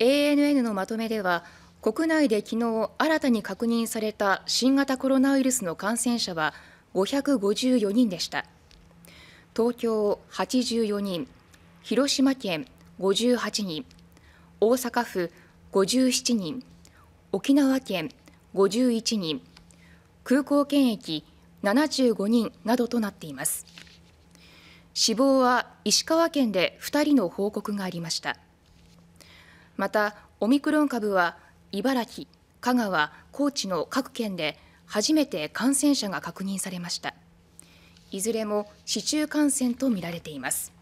ANN のまとめでは国内で昨日新たに確認された新型コロナウイルスの感染者は554人でした東京84人広島県58人大阪府57人沖縄県51人空港検疫75人などとなっています死亡は石川県で2人の報告がありました。またオミクロン株は茨城、香川、高知の各県で初めて感染者が確認されましたいずれも市中感染とみられています